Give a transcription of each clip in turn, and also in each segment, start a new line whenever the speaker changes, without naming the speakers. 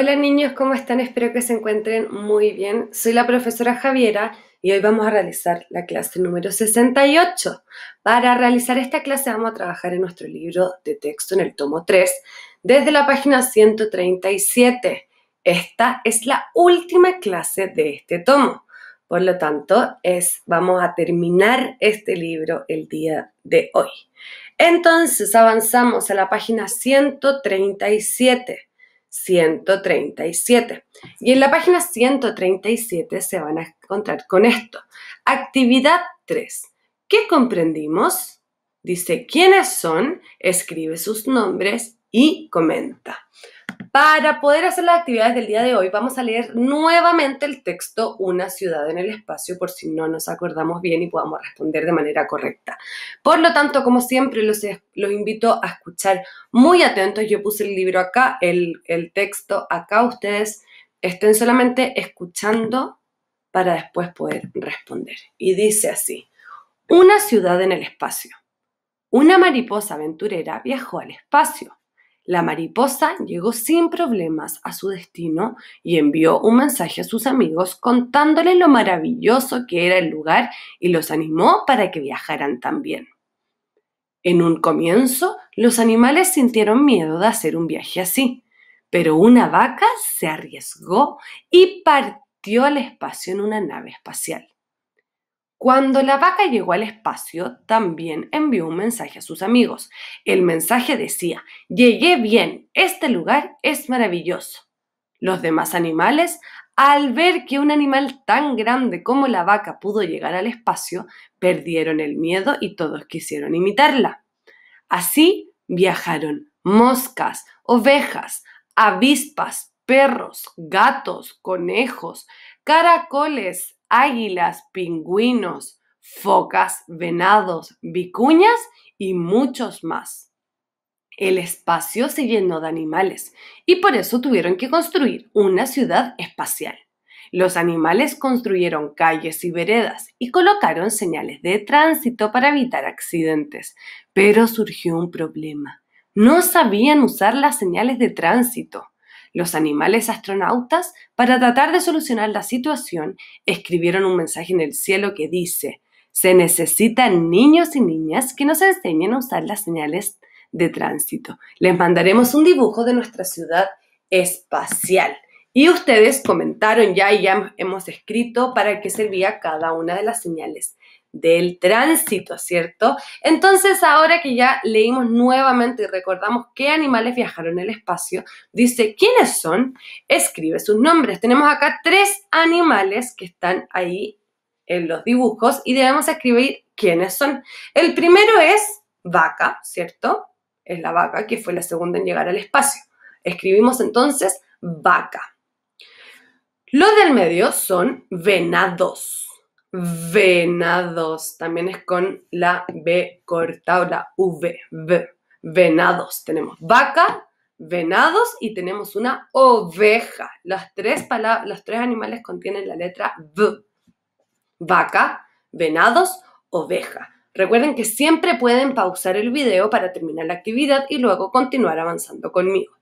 Hola niños, ¿cómo están? Espero que se encuentren muy bien. Soy la profesora Javiera y hoy vamos a realizar la clase número 68. Para realizar esta clase vamos a trabajar en nuestro libro de texto en el tomo 3 desde la página 137. Esta es la última clase de este tomo. Por lo tanto, es, vamos a terminar este libro el día de hoy. Entonces avanzamos a la página 137. 137. Y en la página 137 se van a encontrar con esto. Actividad 3. ¿Qué comprendimos? Dice quiénes son, escribe sus nombres y comenta. Para poder hacer las actividades del día de hoy, vamos a leer nuevamente el texto Una ciudad en el espacio por si no nos acordamos bien y podamos responder de manera correcta. Por lo tanto, como siempre, los, invito a escuchar muy atentos. Yo puse el libro acá, el, el texto acá. Ustedes estén solamente escuchando para después poder responder. Y dice así, una ciudad en el espacio. Una mariposa aventurera viajó al espacio la mariposa llegó sin problemas a su destino y envió un mensaje a sus amigos contándoles lo maravilloso que era el lugar y los animó para que viajaran también. En un comienzo, los animales sintieron miedo de hacer un viaje así, pero una vaca se arriesgó y partió al espacio en una nave espacial. Cuando la vaca llegó al espacio, también envió un mensaje a sus amigos. El mensaje decía, llegué bien, este lugar es maravilloso. Los demás animales, al ver que un animal tan grande como la vaca pudo llegar al espacio, perdieron el miedo y todos quisieron imitarla. Así viajaron moscas, ovejas, avispas, perros, gatos, conejos, caracoles, águilas, pingüinos, focas, venados, vicuñas y muchos más. El espacio se llenó de animales y por eso tuvieron que construir una ciudad espacial. Los animales construyeron calles y veredas y colocaron señales de tránsito para evitar accidentes. Pero surgió un problema. No sabían usar las señales de tránsito los animales astronautas, para tratar de solucionar la situación, escribieron un mensaje en el cielo que dice, se necesitan niños y niñas que nos enseñen a usar las señales de tránsito. Les mandaremos un dibujo de nuestra ciudad espacial. Y ustedes comentaron ya y ya hemos escrito para qué servía cada una de las señales del tránsito, ¿cierto? Entonces, ahora que ya leímos nuevamente y recordamos qué animales viajaron el espacio, dice quiénes son, escribe sus nombres. Tenemos acá tres animales que están ahí en los dibujos y debemos escribir quiénes son. El primero es vaca, ¿cierto? Es la vaca que fue la segunda en llegar al espacio. Escribimos entonces vaca. Los del medio son venados venados. También es con la B cortada o la V. v. Venados. Tenemos vaca, venados y tenemos una oveja. Las tres, los tres animales contienen la letra V. Vaca, venados, oveja. Recuerden que siempre pueden pausar el video para terminar la actividad y luego continuar avanzando conmigo.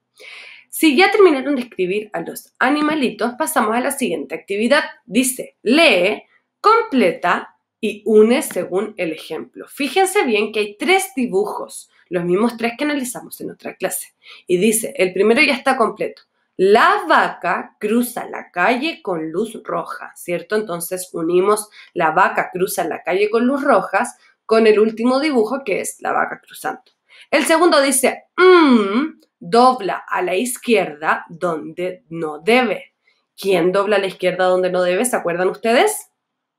Si ya terminaron de escribir a los animalitos, pasamos a la siguiente actividad. Dice, lee completa y une según el ejemplo. Fíjense bien que hay tres dibujos, los mismos tres que analizamos en otra clase. Y dice, el primero ya está completo. La vaca cruza la calle con luz roja, ¿cierto? Entonces unimos la vaca cruza la calle con luz rojas con el último dibujo que es la vaca cruzando. El segundo dice, mm", dobla a la izquierda donde no debe. ¿Quién dobla a la izquierda donde no debe? ¿Se acuerdan ustedes?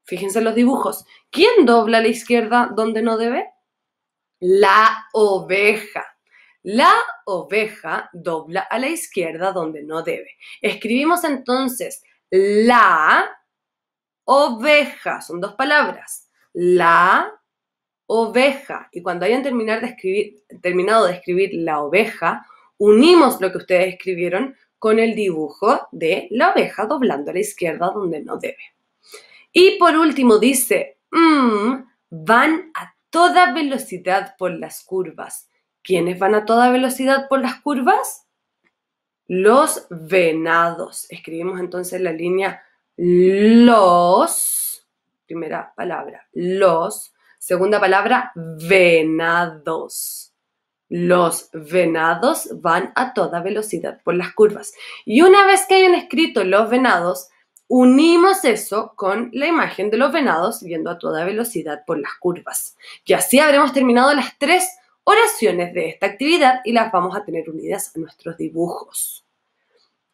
Fíjense en los dibujos. ¿Quién dobla a la izquierda donde no debe? La oveja. La oveja dobla a la izquierda donde no debe. Escribimos entonces la oveja. Son dos palabras. La oveja. Y cuando hayan de escribir, terminado de escribir la oveja, unimos lo que ustedes escribieron con el dibujo de la oveja doblando a la izquierda donde no debe. Y por último dice, mm, van a toda velocidad por las curvas. ¿Quiénes van a toda velocidad por las curvas? Los venados. Escribimos entonces la línea los, primera palabra, los, segunda palabra, venados. Los venados van a toda velocidad por las curvas. Y una vez que hayan escrito los venados, Unimos eso con la imagen de los venados yendo a toda velocidad por las curvas. Y así habremos terminado las tres oraciones de esta actividad y las vamos a tener unidas a nuestros dibujos.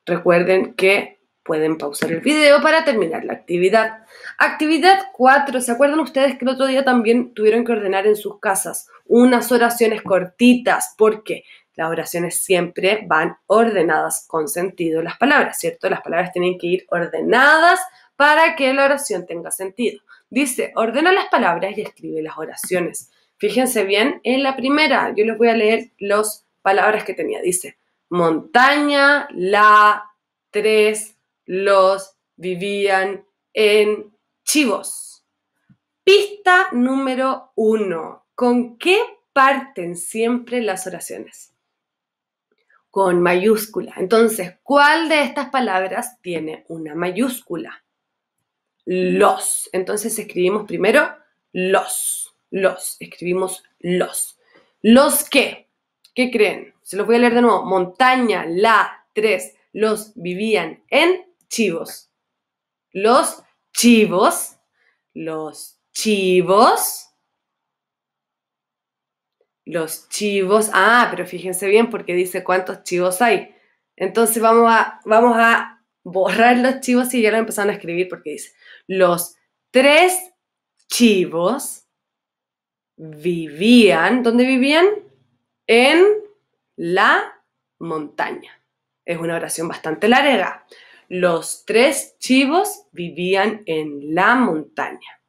Recuerden que pueden pausar el video para terminar la actividad. Actividad 4. ¿Se acuerdan ustedes que el otro día también tuvieron que ordenar en sus casas unas oraciones cortitas? ¿Por qué? las oraciones siempre van ordenadas con sentido las palabras, ¿cierto? Las palabras tienen que ir ordenadas para que la oración tenga sentido. Dice, ordena las palabras y escribe las oraciones. Fíjense bien en la primera, yo les voy a leer las palabras que tenía. Dice, montaña, la, tres, los, vivían en chivos. Pista número uno, ¿con qué parten siempre las oraciones? con mayúscula. Entonces, ¿cuál de estas palabras tiene una mayúscula? Los. Entonces escribimos primero los. Los. Escribimos los. Los que. ¿Qué creen? Se los voy a leer de nuevo. Montaña, la, tres. Los vivían en chivos. Los chivos. Los chivos los chivos. Ah, pero fíjense bien porque dice cuántos chivos hay. Entonces vamos a, vamos a borrar los chivos y ya lo empezaron a escribir porque dice, los tres chivos vivían, ¿dónde vivían? En la montaña. Es una oración bastante larga. Los tres chivos vivían en la montaña.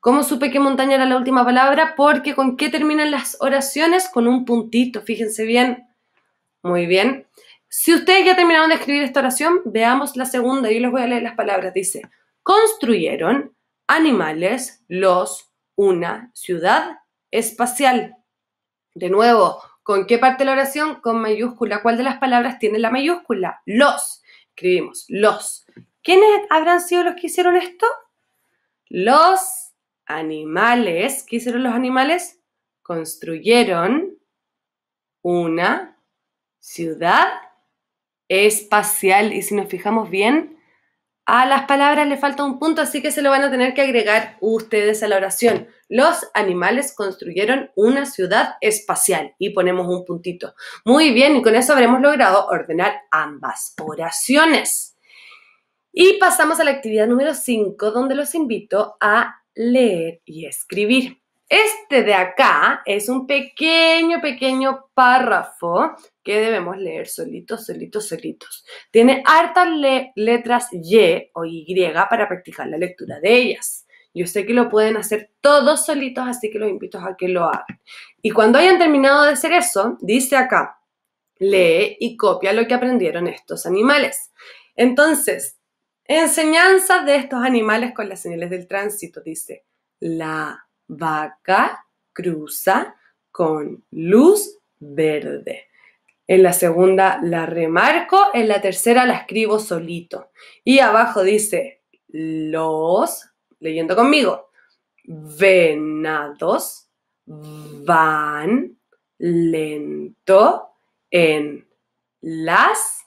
¿Cómo supe que montaña era la última palabra? Porque ¿con qué terminan las oraciones? Con un puntito, fíjense bien. Muy bien. Si ustedes ya terminaron de escribir esta oración, veamos la segunda. Yo les voy a leer las palabras. Dice, construyeron animales los una ciudad espacial. De nuevo, ¿con qué parte de la oración? Con mayúscula. ¿Cuál de las palabras tiene la mayúscula? Los. Escribimos los. ¿Quiénes habrán sido los que hicieron esto? Los animales, ¿qué hicieron los animales? Construyeron una ciudad espacial. Y si nos fijamos bien, a las palabras le falta un punto, así que se lo van a tener que agregar ustedes a la oración. Los animales construyeron una ciudad espacial y ponemos un puntito. Muy bien, y con eso habremos logrado ordenar ambas oraciones. Y pasamos a la actividad número 5, donde los invito a leer y escribir. Este de acá es un pequeño, pequeño párrafo que debemos leer solitos, solitos, solitos. Tiene hartas letras Y o Y para practicar la lectura de ellas. Yo sé que lo pueden hacer todos solitos, así que los invito a que lo hagan. Y cuando hayan terminado de hacer eso, dice acá, lee y copia lo que aprendieron estos animales. Entonces, Enseñanza de estos animales con las señales del tránsito, dice. La vaca cruza con luz verde. En la segunda la remarco, en la tercera la escribo solito. Y abajo dice los, leyendo conmigo, venados van lento en las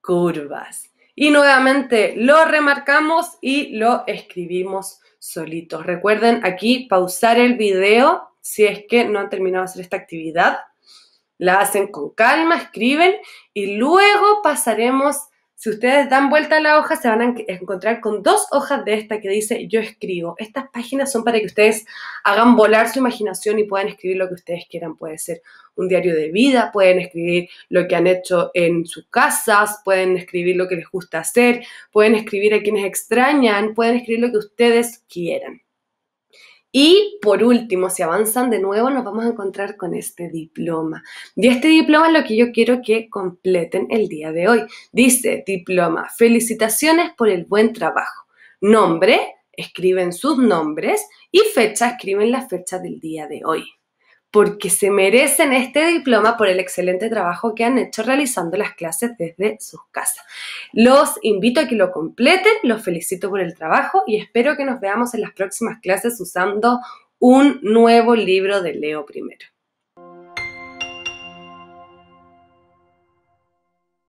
curvas. Y nuevamente lo remarcamos y lo escribimos solitos. Recuerden aquí pausar el video si es que no han terminado de hacer esta actividad. La hacen con calma, escriben y luego pasaremos si ustedes dan vuelta a la hoja, se van a encontrar con dos hojas de esta que dice yo escribo. Estas páginas son para que ustedes hagan volar su imaginación y puedan escribir lo que ustedes quieran. Puede ser un diario de vida, pueden escribir lo que han hecho en sus casas, pueden escribir lo que les gusta hacer, pueden escribir a quienes extrañan, pueden escribir lo que ustedes quieran. Y por último, si avanzan de nuevo, nos vamos a encontrar con este diploma. Y este diploma es lo que yo quiero que completen el día de hoy. Dice diploma, felicitaciones por el buen trabajo. Nombre, escriben sus nombres y fecha, escriben la fecha del día de hoy porque se merecen este diploma por el excelente trabajo que han hecho realizando las clases desde sus casas. Los invito a que lo completen, los felicito por el trabajo y espero que nos veamos en las próximas clases usando un nuevo libro de Leo primero.